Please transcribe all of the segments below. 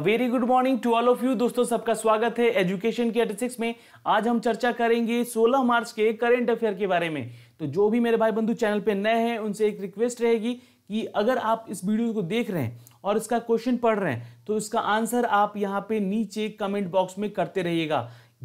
very good morning to all of you दोस्तों सबका स्वागत है एजुकेशन के एटिक्स में आज हम चर्चा करेंगे 16 मार्च के करेंट अफेयर के बारे में तो जो भी मेरे भाई बंधु चैनल पे नए हैं उनसे एक रिक्वेस्ट रहेगी कि अगर आप इस वीडियो को देख रहे हैं और इसका क्वेश्चन पढ़ रहे हैं तो इसका आंसर आप यहाँ पे नीचे कमेंट बॉक्स में करते रहिएगा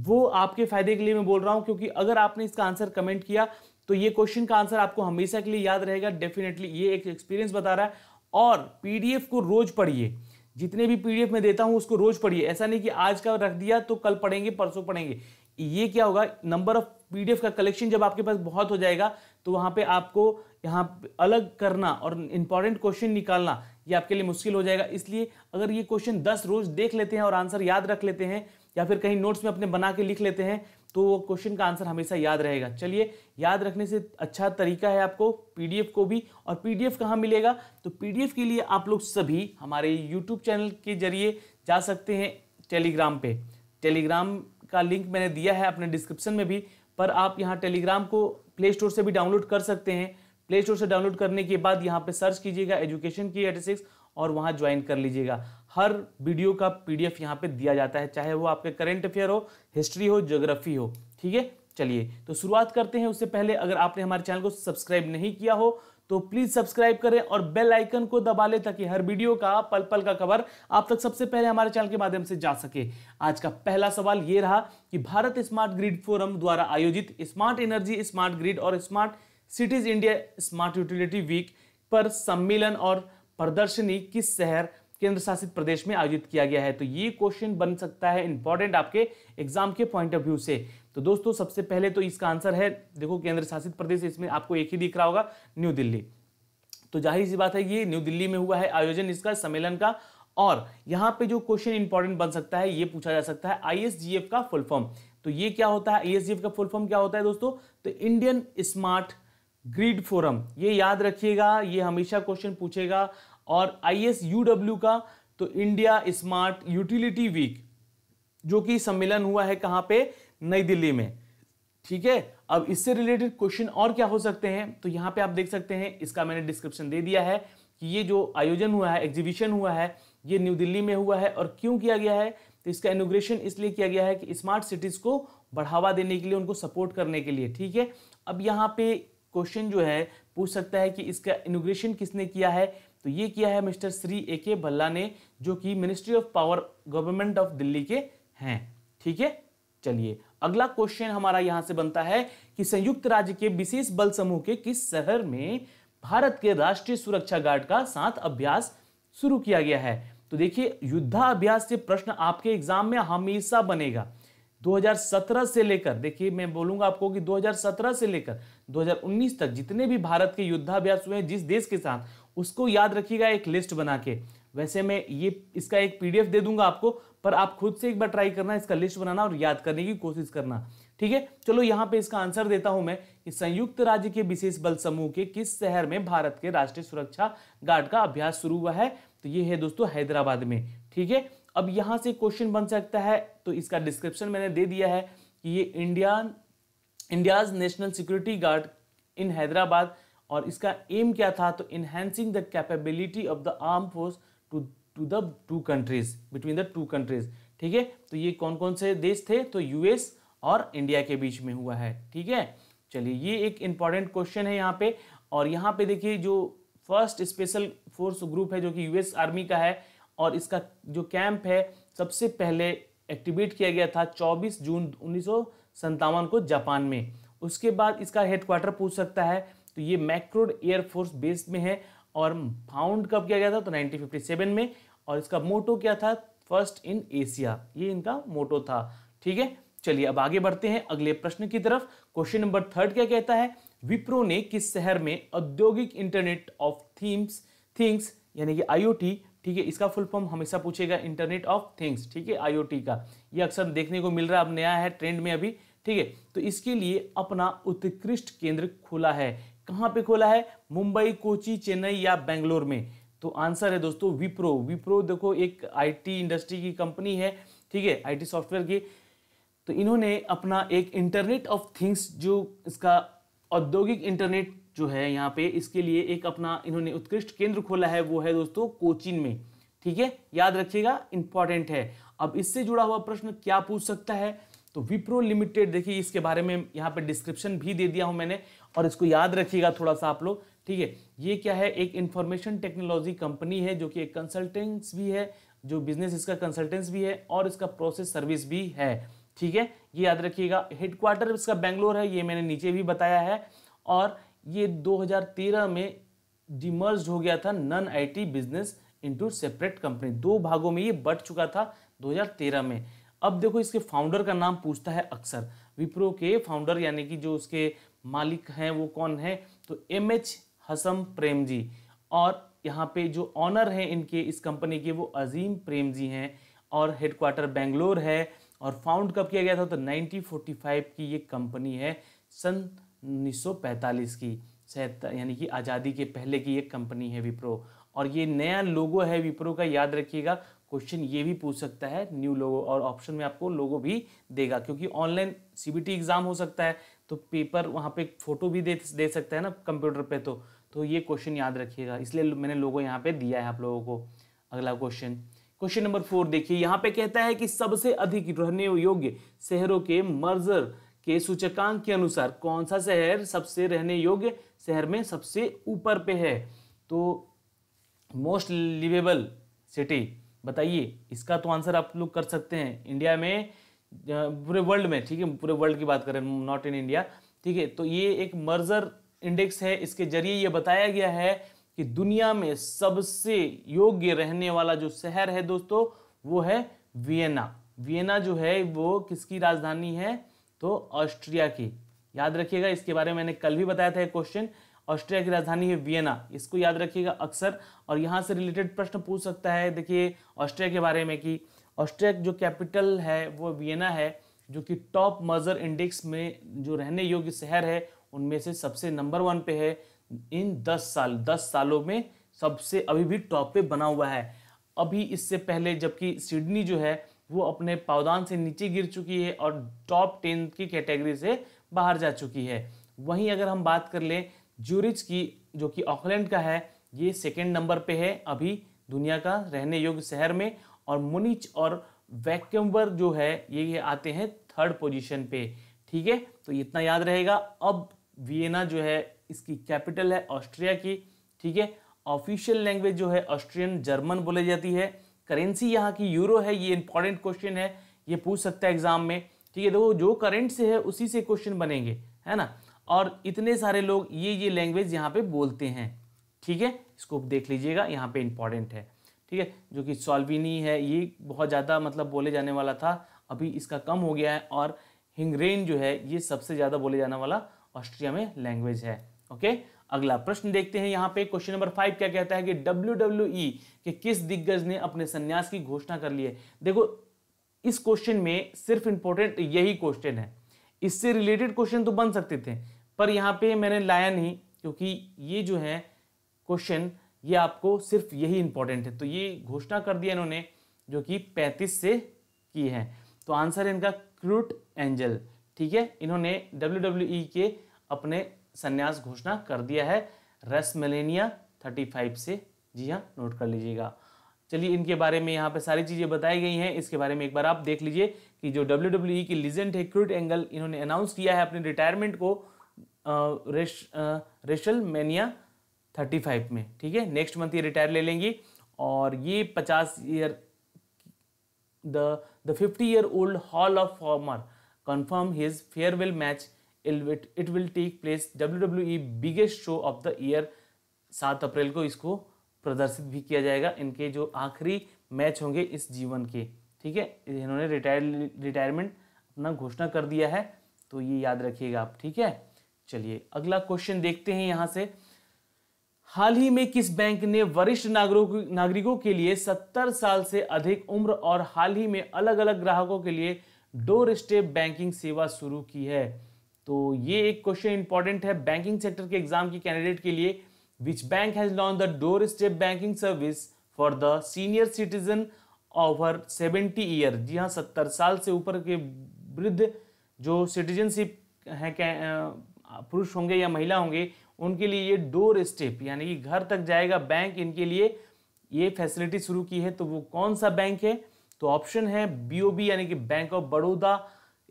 वो आपके फायदे के लिए मैं बोल रहा हूँ क्योंकि अगर आपने इसका आंसर कमेंट किया तो ये क्वेश्चन का आंसर आपको हमेशा के लिए याद रहेगा डेफिनेटली ये एक एक्सपीरियंस बता रहा है और पीडीएफ को रोज पढ़िए जितने भी पीडीएफ में देता हूं उसको रोज पढ़िए ऐसा नहीं कि आज का रख दिया तो कल पढ़ेंगे परसों पढ़ेंगे ये क्या होगा नंबर ऑफ पीडीएफ का कलेक्शन जब आपके पास बहुत हो जाएगा तो वहां पे आपको यहाँ अलग करना और इंपॉर्टेंट क्वेश्चन निकालना ये आपके लिए मुश्किल हो जाएगा इसलिए अगर ये क्वेश्चन दस रोज देख लेते हैं और आंसर याद रख लेते हैं या फिर कहीं नोट्स में अपने बना के लिख लेते हैं तो वो क्वेश्चन का आंसर हमेशा याद रहेगा चलिए याद रखने से अच्छा तरीका है आपको पीडीएफ को भी और पीडीएफ कहाँ मिलेगा तो पीडीएफ के लिए आप लोग सभी हमारे यूट्यूब चैनल के जरिए जा सकते हैं टेलीग्राम पे टेलीग्राम का लिंक मैंने दिया है अपने डिस्क्रिप्शन में भी पर आप यहाँ टेलीग्राम को प्ले स्टोर से भी डाउनलोड कर सकते हैं प्ले स्टोर से डाउनलोड करने के बाद यहाँ पर सर्च कीजिएगा एजुकेशन की एटेसिक्स सिक्स और वहाँ ज्वाइन कर लीजिएगा हर वीडियो का पीडीएफ यहाँ पे दिया जाता है चाहे वो आपके करेंट अफेयर हो हिस्ट्री हो ज्योग्राफी हो ठीक है चलिए तो शुरुआत करते हैं उससे पहले अगर आपने हमारे चैनल को सब्सक्राइब नहीं किया हो तो प्लीज़ सब्सक्राइब करें और बेल आइकन को दबा लें ताकि हर वीडियो का पल पल का खबर आप तक सबसे पहले हमारे चैनल के माध्यम से जा सके आज का पहला सवाल यह रहा कि भारत स्मार्ट ग्रिड फोरम द्वारा आयोजित स्मार्ट एनर्जी स्मार्ट ग्रिड और smart cities India smart utility week पर सम्मेलन और प्रदर्शनी किस शहर केंद्र शासित प्रदेश में आयोजित किया गया है तो ये क्वेश्चन बन सकता है इंपॉर्टेंट आपके एग्जाम के पॉइंट ऑफ व्यू से तो दोस्तों सबसे पहले तो इसका आंसर है देखो केंद्र शासित प्रदेश इसमें आपको एक ही दिख रहा होगा न्यू दिल्ली तो जाहिर सी बात है ये न्यू दिल्ली में हुआ है आयोजन इसका सम्मेलन का और यहाँ पे जो क्वेश्चन इंपॉर्टेंट बन सकता है ये पूछा जा सकता है आई का फुल फॉर्म तो ये क्या होता है आई का फुल फॉर्म क्या होता है दोस्तों तो इंडियन स्मार्ट ग्रीड फोरम ये याद रखिएगा ये हमेशा क्वेश्चन पूछेगा और आई एस का तो इंडिया स्मार्ट यूटिलिटी वीक जो कि सम्मेलन हुआ है कहाँ पे नई दिल्ली में ठीक है अब इससे रिलेटेड क्वेश्चन और क्या हो सकते हैं तो यहाँ पे आप देख सकते हैं इसका मैंने डिस्क्रिप्शन दे दिया है कि ये जो आयोजन हुआ है एग्जीबिशन हुआ है ये न्यू दिल्ली में हुआ है और क्यों किया गया है तो इसका इनोग्रेशन इसलिए किया गया है कि स्मार्ट सिटीज़ को बढ़ावा देने के लिए उनको सपोर्ट करने के लिए ठीक है अब यहाँ पे क्वेश्चन जो है पूछ सकता है कि इसका इनोग्रेशन किसने किया है तो ये किया है मिस्टर श्री ए के भल्ला ने जो कि ministry of power government of Delhi के हैं ठीक है चलिए अगला क्वेश्चन हमारा यहां से बनता है कि संयुक्त राज्य के विशेष बल समूह के किस शहर में भारत के राष्ट्रीय सुरक्षा गार्ड का साथ अभ्यास शुरू किया गया है तो देखिए युद्धाभ्यास से प्रश्न आपके एग्जाम में हमेशा बनेगा 2017 से लेकर देखिए मैं बोलूंगा आपको कि 2017 से लेकर 2019 तक जितने भी भारत के युद्धाभ्यास हुए हैं जिस देश के साथ उसको याद रखिएगा एक लिस्ट बना के वैसे मैं ये इसका एक पीडीएफ दे दूंगा आपको पर आप खुद से एक बार ट्राई करना इसका लिस्ट बनाना और याद करने की कोशिश करना ठीक है चलो यहाँ पे इसका आंसर देता हूं मैं कि संयुक्त राज्य के विशेष बल समूह के किस शहर में भारत के राष्ट्रीय सुरक्षा गार्ड का अभ्यास शुरू हुआ है तो ये है दोस्तों हैदराबाद में ठीक है अब यहाँ से क्वेश्चन बन सकता है तो इसका डिस्क्रिप्शन मैंने दे दिया है कि ये India India's national security guard in Hyderabad और इसका एम क्या था तो enhancing the capability of the arm force to to the two countries between the two countries ठीक है तो ये कौन कौन से देश थे तो यूएस और इंडिया के बीच में हुआ है ठीक है चलिए ये एक इंपॉर्टेंट क्वेश्चन है यहाँ पे और यहाँ पे देखिए जो फर्स्ट स्पेशल फोर्स ग्रुप है जो कि यूएस आर्मी का है और इसका जो कैंप है सबसे पहले एक्टिवेट किया गया था 24 जून उन्नीस को जापान में उसके बाद इसका हेडक्वार्टर पूछ सकता है तो ये मैक्रोड एयरफोर्स बेस में है और फाउंड कब किया गया था तो 1957 में और इसका मोटो क्या था फर्स्ट इन एशिया ये इनका मोटो था ठीक है चलिए अब आगे बढ़ते हैं अगले प्रश्न की तरफ क्वेश्चन नंबर थर्ड क्या कहता है विप्रो ने किस शहर में औद्योगिक इंटरनेट ऑफ थीम्स थिंग्स यानी कि आईओटी ठीक है इसका फुल फॉर्म हमेशा पूछेगा इंटरनेट ऑफ थिंग्स ठीक है आईओटी का ये अक्सर देखने को मिल रहा है अब नया है ट्रेंड में अभी ठीक है तो इसके लिए अपना उत्कृष्ट केंद्र खुला है कहाँ पे खोला है मुंबई कोची चेन्नई या बेंगलोर में तो आंसर है दोस्तों विप्रो विप्रो देखो एक आईटी इंडस्ट्री की कंपनी है ठीक है आईटी सॉफ्टवेयर की तो इन्होंने अपना एक इंटरनेट ऑफ थिंग्स जो इसका औद्योगिक इंटरनेट जो है यहाँ पे इसके लिए एक अपना इन्होंने उत्कृष्ट केंद्र खोला है वो है दोस्तों कोचिन में ठीक है याद रखिएगा इंपॉर्टेंट है अब इससे जुड़ा हुआ प्रश्न क्या पूछ सकता है तो विप्रो लिमिटेड देखिए इसके बारे में यहाँ पे डिस्क्रिप्शन भी दे दिया हूं मैंने और इसको याद रखिएगा थोड़ा सा आप लोग ठीक है ये क्या है एक इंफॉर्मेशन टेक्नोलॉजी कंपनी है जो कि एक कंसल्टेंस भी है जो बिजनेस इसका कंसल्टेंस भी है और इसका प्रोसेस सर्विस भी है ठीक है ये याद रखिएगा हेडक्वार्टर इसका बेंगलोर है ये मैंने नीचे भी बताया है और ये 2013 में डिमर्ज हो गया था non IT business into separate company दो भागों में ये बट चुका था 2013 में अब देखो इसके फाउंडर का नाम पूछता है अक्सर विप्रो के फाउंडर यानी कि जो उसके मालिक हैं वो कौन है तो एम एच हसम प्रेम जी और यहाँ पे जो ऑनर हैं इनके इस कंपनी के वो अजीम प्रेम जी हैं और हेडक्वार्टर बेंगलोर है और फाउंड कब किया गया था तो 1945 की ये कंपनी है सन 1945 की यानी कि आज़ादी के पहले की ये कंपनी है विप्रो और ये नया लोगो है विप्रो का याद रखिएगा क्वेश्चन ये भी पूछ सकता है न्यू लोगो और ऑप्शन में आपको लोगो भी देगा क्योंकि ऑनलाइन सी एग्ज़ाम हो सकता है तो पेपर वहाँ पे फोटो भी दे दे सकता है ना कंप्यूटर पे तो तो ये क्वेश्चन याद रखिएगा इसलिए मैंने लोगों यहाँ पे दिया है आप लोगों को अगला क्वेश्चन क्वेश्चन नंबर फोर देखिए यहाँ पे कहता है कि सबसे अधिक रहने योग्य शहरों के मर्जर के सूचकांक के अनुसार कौन सा शहर सबसे रहने योग्य शहर में सबसे ऊपर पे है तो मोस्ट लिवेबल सिटी बताइए इसका तो आंसर आप लोग कर सकते हैं इंडिया में पूरे वर्ल्ड में ठीक है पूरे वर्ल्ड की बात करें नॉट इन इंडिया ठीक है तो ये एक मर्जर इंडेक्स है इसके जरिए ये बताया गया है कि दुनिया में सबसे योग्य रहने वाला जो शहर है दोस्तों वो है वियना वियना जो है वो किसकी राजधानी है तो ऑस्ट्रिया की याद रखिएगा इसके बारे में मैंने कल भी बताया था क्वेश्चन ऑस्ट्रिया की राजधानी है वियना इसको याद रखिएगा अक्सर और यहाँ से रिलेटेड प्रश्न पूछ सकता है देखिए ऑस्ट्रिया के बारे में कि ऑस्ट्रिया जो कैपिटल है वो वियना है जो कि टॉप मजर इंडेक्स में जो रहने योग्य शहर है उनमें से सबसे नंबर वन पे है इन दस साल दस सालों में सबसे अभी भी टॉप पे बना हुआ है अभी इससे पहले जबकि सिडनी जो है वो अपने पावदान से नीचे गिर चुकी है और टॉप टेन की कैटेगरी से बाहर जा चुकी है वहीं अगर हम बात कर लें ज्यूरिच की जो कि ऑकलैंड का है ये सेकेंड नंबर पे है अभी दुनिया का रहने योग्य शहर में और मुनिच और वैक्यूमबर जो है ये ये आते हैं थर्ड पोजीशन पे ठीक है तो इतना याद रहेगा अब वियना जो है इसकी कैपिटल है ऑस्ट्रिया की ठीक है ऑफिशियल लैंग्वेज जो है ऑस्ट्रियन जर्मन बोली जाती है करेंसी यहाँ की यूरो है ये इंपॉर्टेंट क्वेश्चन है ये पूछ सकता है एग्जाम में ठीक है देखो तो जो करेंट से है उसी से क्वेश्चन बनेंगे है ना और इतने सारे लोग ये ये लैंग्वेज यहाँ पे बोलते हैं ठीक है इसको देख लीजिएगा यहाँ पे इंपॉर्टेंट है ठीक है जो कि सॉल्विनी है ये बहुत ज़्यादा मतलब बोले जाने वाला था अभी इसका कम हो गया है और हिंग्रेन जो है ये सबसे ज़्यादा बोले जाने वाला ऑस्ट्रिया में लैंग्वेज है ओके अगला प्रश्न देखते हैं यहाँ पे क्वेश्चन नंबर फाइव क्या कहता है कि डब्ल्यू डब्ल्यू ई के किस दिग्गज ने अपने संन्यास की घोषणा कर ली है देखो इस क्वेश्चन में सिर्फ इंपॉर्टेंट यही क्वेश्चन है इससे रिलेटेड क्वेश्चन तो बन सकते थे पर यहाँ पे मैंने लाया नहीं क्योंकि ये जो है क्वेश्चन ये आपको सिर्फ यही इंपॉर्टेंट है तो ये घोषणा कर दिया इन्होंने जो कि पैंतीस से की है तो आंसर है इनका क्रूट एंजल ठीक है इन्होंने डब्ल्यू डब्ल्यू ई के अपने संन्यास घोषणा कर दिया है रस मेलेनिया थर्टी फाइव से जी हाँ नोट कर लीजिएगा चलिए इनके बारे में यहाँ पे सारी चीज़ें बताई गई हैं इसके बारे में एक बार आप देख लीजिए कि जो डब्ल्यू डब्ल्यू ई की लिजेंड है क्रूट एंगल इन्होंने अनाउंस किया है अपने रिटायरमेंट को रेशल मेनिया थर्टी फाइव में ठीक है नेक्स्ट मंथ ये रिटायर ले लेंगी और ये पचास year the the fifty year old hall of famer farewell match it will take place W W E biggest show of the year सात अप्रैल को इसको प्रदर्शित भी किया जाएगा इनके जो आखिरी मैच होंगे इस जीवन के ठीक है इन्होंने रिटायर रिटायरमेंट अपना घोषणा कर दिया है तो ये याद रखिएगा आप ठीक है चलिए अगला क्वेश्चन देखते हैं यहाँ से हाल ही में किस बैंक ने वरिष्ठ नागरिकों के लिए 70 साल से अधिक उम्र और हाल ही में अलग अलग ग्राहकों के लिए डोर स्टेप बैंकिंग सेवा शुरू की है तो ये एक क्वेश्चन इंपॉर्टेंट है बैंकिंग सेक्टर के एग्जाम की कैंडिडेट के लिए which bank has launch the door step banking service for the senior citizen over seventy year जी हाँ सत्तर साल से ऊपर के वृद्ध जो सिटीजनशिप हैं पुरुष होंगे या महिला होंगे उनके लिए ये डोर स्टेप यानी कि घर तक जाएगा बैंक इनके लिए ये फैसिलिटी शुरू की है तो वो कौन सा बैंक है तो ऑप्शन है बीओबी यानी कि bank of Baroda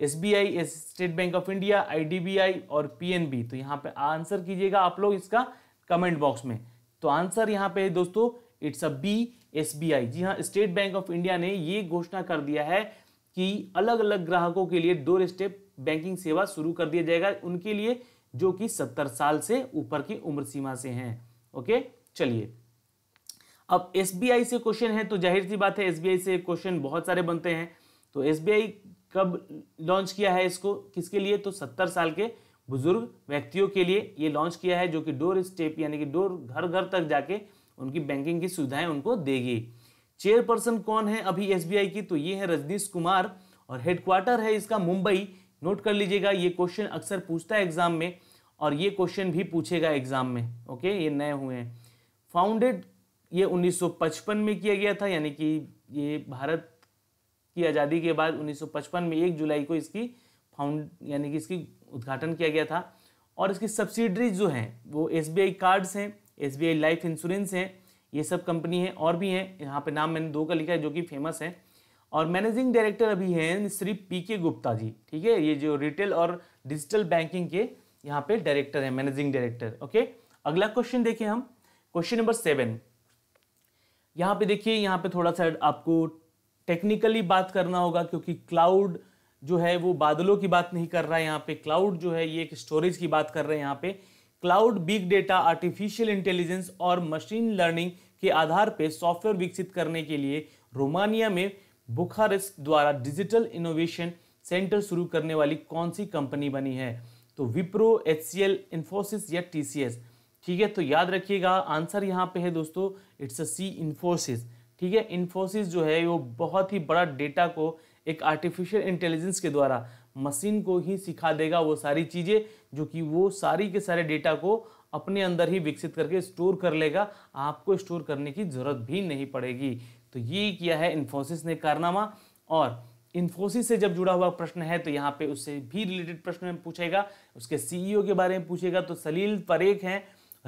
SBI state bank of India IDBI और पीएनबी तो यहाँ पे आंसर कीजिएगा आप लोग इसका कमेंट बॉक्स में तो आंसर यहाँ पे है दोस्तों it's a B S B I जी हाँ स्टेट बैंक ऑफ इंडिया ने ये घोषणा कर दिया है कि अलग अलग ग्राहकों के लिए डोर स्टेप बैंकिंग सेवा शुरू कर दिया जाएगा उनके लिए जो कि सत्तर साल से ऊपर की उम्र सीमा से हैं ओके चलिए अब एस से क्वेश्चन है तो जाहिर सी बात है एस से क्वेश्चन बहुत सारे बनते हैं तो एस कब लॉन्च किया है इसको किसके लिए तो सत्तर साल के बुजुर्ग व्यक्तियों के लिए ये लॉन्च किया है जो कि डोर स्टेप यानी कि डोर घर घर तक जाके उनकी बैंकिंग की सुविधाएं उनको देगी चेयरपर्सन कौन है अभी एस की तो ये है रजनीश कुमार और हेडक्वार्टर है इसका मुंबई नोट कर लीजिएगा ये क्वेश्चन अक्सर पूछता है एग्जाम में और ये क्वेश्चन भी पूछेगा एग्जाम में ओके ये नए हुए हैं फाउंडेड ये 1955 में किया गया था यानी कि ये भारत की आज़ादी के बाद 1955 में एक जुलाई को इसकी फाउंड यानी कि इसकी उद्घाटन किया गया था और इसकी सब्सिडरीज जो हैं वो एस कार्ड्स हैं एस लाइफ इंश्योरेंस हैं ये सब कंपनी है और भी हैं यहाँ पे नाम मैंने दो का लिखा है जो कि फेमस है और मैनेजिंग डायरेक्टर अभी हैं श्री पी के गुप्ता जी ठीक है ये जो रिटेल और डिजिटल बैंकिंग के यहाँ पे डायरेक्टर है मैनेजिंग डायरेक्टर ओके अगला क्वेश्चन देखिए हम क्वेश्चन नंबर सेवन यहाँ पे देखिए यहाँ पे थोड़ा सा आपको टेक्निकली बात करना होगा क्योंकि क्लाउड जो है वो बादलों की बात नहीं कर रहा है यहाँ पे क्लाउड जो है ये एक स्टोरेज की बात कर रहे हैं यहाँ पे cloud big data artificial intelligence और मशीन लर्निंग के आधार पर सॉफ्टवेयर विकसित करने के लिए रोमानिया में बुखारेस्ट द्वारा डिजिटल इनोवेशन सेंटर शुरू करने वाली कौन सी कंपनी बनी है तो Wipro H C L Infosys या टी सी एस ठीक है तो याद रखिएगा आंसर यहाँ पे है दोस्तों इट्स अ सी इन्फोसिस ठीक है इन्फोसिस जो है वो बहुत ही बड़ा डेटा को एक आर्टिफिशियल इंटेलिजेंस के द्वारा मशीन को ही सिखा देगा वो सारी चीज़ें जो कि वो सारी के सारे डेटा को अपने अंदर ही विकसित करके स्टोर कर लेगा आपको स्टोर करने की ज़रूरत भी नहीं पड़ेगी तो ये किया है इन्फोसिस ने कारनामा और इन्फोसिस से जब जुड़ा हुआ प्रश्न है तो यहाँ पे उससे भी रिलेटेड प्रश्न में पूछेगा उसके सीईओ e के बारे में पूछेगा तो सलील परेख हैं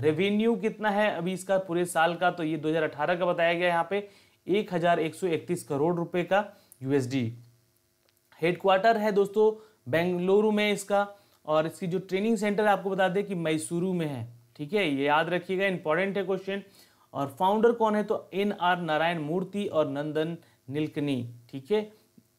रेवेन्यू कितना है अभी इसका पूरे साल का तो ये 2018 का बताया गया यहाँ पे एक करोड़ रुपए का यूएसडी हेडक्वार्टर है दोस्तों बेंगलुरु में इसका और इसकी जो ट्रेनिंग सेंटर आपको बता दें कि मैसूरू में है ठीक है ये याद रखिएगा इंपॉर्टेंट है क्वेश्चन और फाउंडर कौन है तो एन आर नारायण मूर्ति और नंदन नीलकनी ठीक है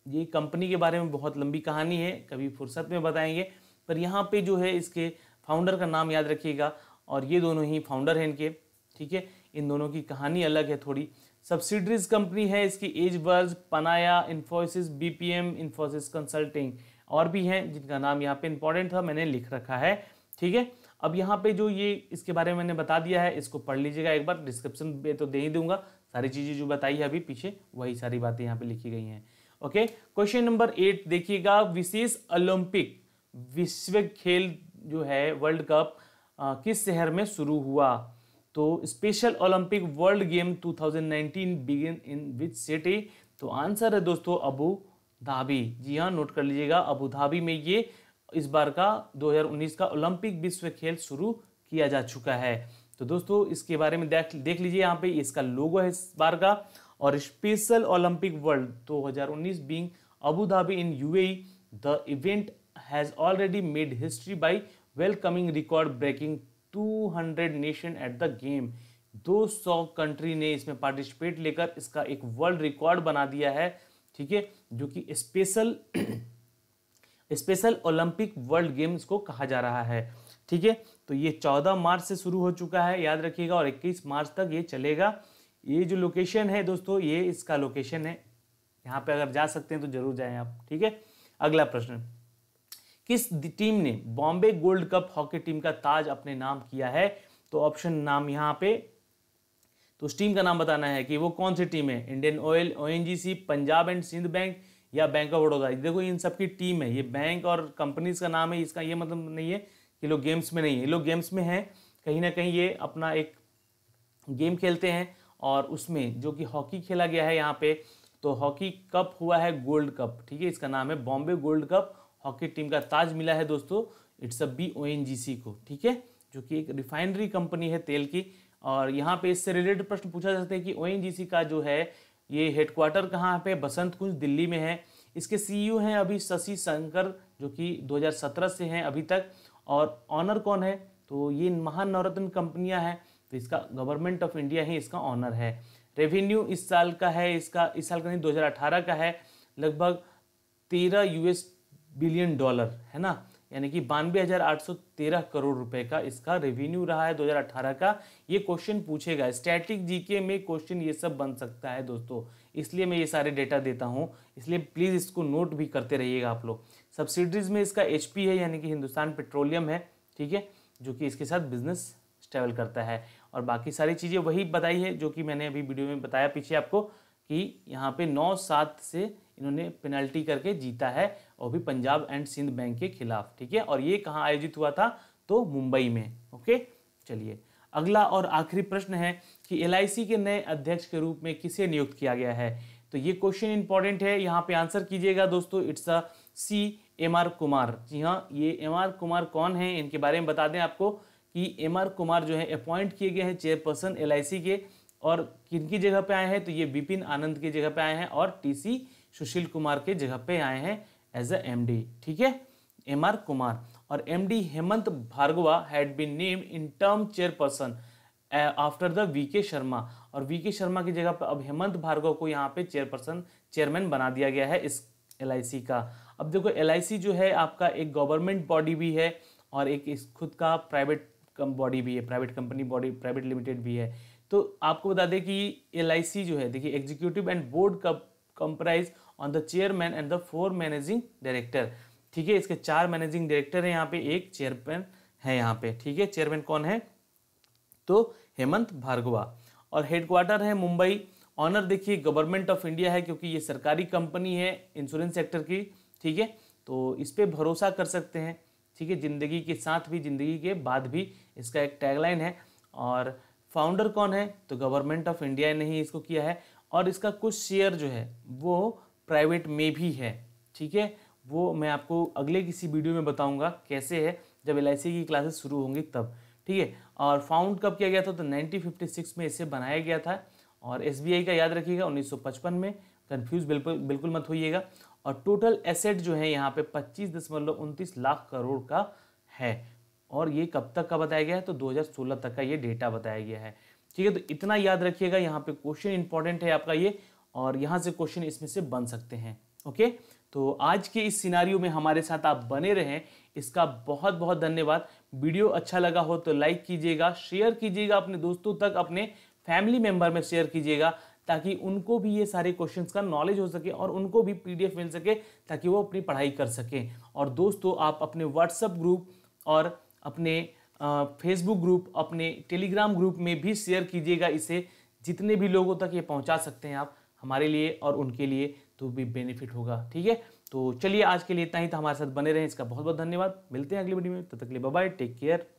ये कंपनी के बारे में बहुत लंबी कहानी है कभी फुर्सत में बताएंगे पर यहाँ पे जो है इसके फाउंडर का नाम याद रखिएगा और ये दोनों ही फाउंडर हैं इनके ठीक है इन दोनों की कहानी अलग है थोड़ी सब्सिडरीज कंपनी है इसकी एज वर्ज Panaya Infosys BPM Infosys consulting और भी हैं जिनका नाम यहाँ पे इंपॉर्टेंट था मैंने लिख रखा है ठीक है अब यहाँ पे जो ये इसके बारे में मैंने बता दिया है इसको पढ़ लीजिएगा एक बार डिस्क्रिप्शन में तो दे ही दूंगा सारी चीज़ें जो बताई है अभी पीछे वही सारी बातें यहाँ पे लिखी गई हैं ओके क्वेश्चन नंबर एट देखिएगा विशेष ओलंपिक विश्व खेल जो है वर्ल्ड कप किस शहर में शुरू हुआ तो special olympic world game 2019 begin in which city तो आंसर है दोस्तों अबू धाबी जी हाँ नोट कर लीजिएगा अबू धाबी में ये इस बार का 2019 का ओलंपिक विश्व खेल शुरू किया जा चुका है तो दोस्तों इसके बारे में देख देख लीजिए यहाँ पे इसका लोगो है इस बार का और special olympic world 2019 being Abu Dhabi in UAE the event has already made history by welcoming record breaking 200 nation at the game 200 country ने इसमें पार्टिसिपेट लेकर इसका एक वर्ल्ड रिकॉर्ड बना दिया है ठीक है जो कि special special olympic world games को कहा जा रहा है ठीक है तो ये 14 मार्च से शुरू हो चुका है याद रखिएगा और 21 मार्च तक ये चलेगा ये जो लोकेशन है दोस्तों ये इसका लोकेशन है यहाँ पे अगर जा सकते हैं तो जरूर जाएं आप ठीक है अगला प्रश्न किस टीम ने Bombay gold cup hockey team का ताज अपने नाम किया है तो ऑप्शन नाम यहाँ पे तो उस टीम का नाम बताना है कि वो कौन सी टीम है Indian oil oh Punjab and Sindh bank या बैंक ऑफ बड़ौदा देखो इन सबकी टीम है ये बैंक और कंपनीज का नाम है इसका ये मतलब नहीं है कि लोग गेम्स में नहीं है लोग गेम्स में हैं कहीं ना कहीं ये अपना एक गेम खेलते हैं और उसमें जो कि हॉकी खेला गया है यहाँ पे तो हॉकी कप हुआ है गोल्ड कप ठीक है इसका नाम है Bombay gold cup hockey team का ताज मिला है दोस्तों it's a B O N G C को ठीक है जो कि एक रिफाइनरी कंपनी है तेल की और यहाँ पे इससे रिलेटेड प्रश्न पूछा जा सकता है कि ओ एन जी सी का जो है ये हेडक्वार्टर कहाँ पे बसंत कुंज दिल्ली में है इसके सी e हैं अभी शशि शंकर जो कि 2017 से हैं अभी तक और ऑनर कौन है तो ये महान नवरत्न कंपनियाँ हैं तो इसका गवर्नमेंट ऑफ इंडिया ही इसका ऑनर है रेवेन्यू इस साल का है इसका इस साल का नहीं दो का है लगभग तेरह यूएस बिलियन डॉलर है ना यानी कि बानवे हज़ार आठ सौ तेरह करोड़ रुपए का इसका रेवेन्यू रहा है 2018 का ये क्वेश्चन पूछेगा स्टैटिक जीके में क्वेश्चन ये सब बन सकता है दोस्तों इसलिए मैं ये सारे डेटा देता हूँ इसलिए प्लीज़ इसको नोट भी करते रहिएगा आप लोग सब्सिडीज़ में इसका एच है यानी कि हिंदुस्तान पेट्रोलियम है ठीक है जो कि इसके साथ बिजनेस ट्रेवल करता है और बाकी सारी चीज़ें वही बताई है जो कि मैंने अभी वीडियो में बताया पीछे आपको कि यहाँ पे नौ सात से इन्होंने पेनल्टी करके जीता है और भी पंजाब एंड सिंध बैंक के खिलाफ ठीक है और ये कहाँ आयोजित हुआ था तो मुंबई में ओके चलिए अगला और आखिरी प्रश्न है कि एल के नए अध्यक्ष के रूप में किसे नियुक्त किया गया है तो ये क्वेश्चन इंपॉर्टेंट है यहाँ पे आंसर कीजिएगा दोस्तों it's a C M R Kumar जी हाँ ये एम आर कुमार कौन है इनके बारे में बता दें आपको कि एम आर कुमार जो है अपॉइंट किए गए हैं चेयरपर्सन एल के और किन की जगह पे आए हैं तो ये विपिन आनंद के जगह पे आए हैं और टीसी सुशील कुमार के जगह पे आए हैं एज अ एम ठीक है एम आर कुमार और M D Hemant Bhargava had been name interim chairperson after the V K Sharma और वी के शर्मा की जगह पर अब हेमंत भार्गव को यहाँ पे चेयरपर्सन चेयरमैन बना दिया गया है इस एल का अब देखो एल जो है आपका एक गवर्नमेंट बॉडी भी है और एक इस खुद का प्राइवेट कम बॉडी भी है private company body private limited भी है तो आपको बता दें कि एल जो है देखिए एग्जीक्यूटिव एंड बोर्ड का comprise on the chairman and the four managing director ठीक है इसके चार मैनेजिंग डायरेक्टर हैं यहाँ पे एक चेयरमैन है यहाँ पे ठीक है चेयरमैन कौन है तो हेमंत भार्गवा और हेडक्वार्टर है मुंबई ऑनर देखिए गवर्नमेंट ऑफ इंडिया है क्योंकि ये सरकारी कंपनी है इंश्योरेंस सेक्टर की ठीक है तो इस पर भरोसा कर सकते हैं ठीक है ज़िंदगी के साथ भी ज़िंदगी के बाद भी इसका एक टैगलाइन है और फाउंडर कौन है तो गवर्नमेंट ऑफ इंडिया ने ही इसको किया है और इसका कुछ शेयर जो है वो प्राइवेट में भी है ठीक है वो मैं आपको अगले किसी वीडियो में बताऊंगा कैसे है जब एल की क्लासेस शुरू होंगी तब ठीक है और फाउंड कब किया गया था तो 1956 में इसे बनाया गया था और एस का याद रखिएगा 1955 में कन्फ्यूज बिल्कुल बिल्कुल मत होइएगा और टोटल एसेट जो है यहाँ पे पच्चीस दशमलव उनतीस लाख करोड़ का है और ये कब तक का बताया गया है तो 2016 तक का ये डेटा बताया गया है ठीक है तो इतना याद रखिएगा यहाँ पे क्वेश्चन इंपॉर्टेंट है आपका ये और यहाँ से क्वेश्चन इसमें से बन सकते हैं ओके तो आज के इस सिनारियो में हमारे साथ आप बने रहें इसका बहुत बहुत धन्यवाद वीडियो अच्छा लगा हो तो लाइक कीजिएगा शेयर कीजिएगा अपने दोस्तों तक अपने फैमिली मेंबर में शेयर कीजिएगा ताकि उनको भी ये सारे क्वेश्चन का नॉलेज हो सके और उनको भी पी मिल सके ताकि वो अपनी पढ़ाई कर सकें और दोस्तों आप अपने व्हाट्सअप ग्रुप और अपने फेसबुक ग्रुप अपने टेलीग्राम ग्रुप में भी शेयर कीजिएगा इसे जितने भी लोगों तक ये पहुंचा सकते हैं आप हमारे लिए और उनके लिए तो भी बेनिफिट होगा ठीक है तो चलिए आज के लिए इतना ही तो हमारे साथ बने रहें इसका बहुत बहुत धन्यवाद मिलते हैं अगली वीडियो में तब तो तक के लिए बाय टेक केयर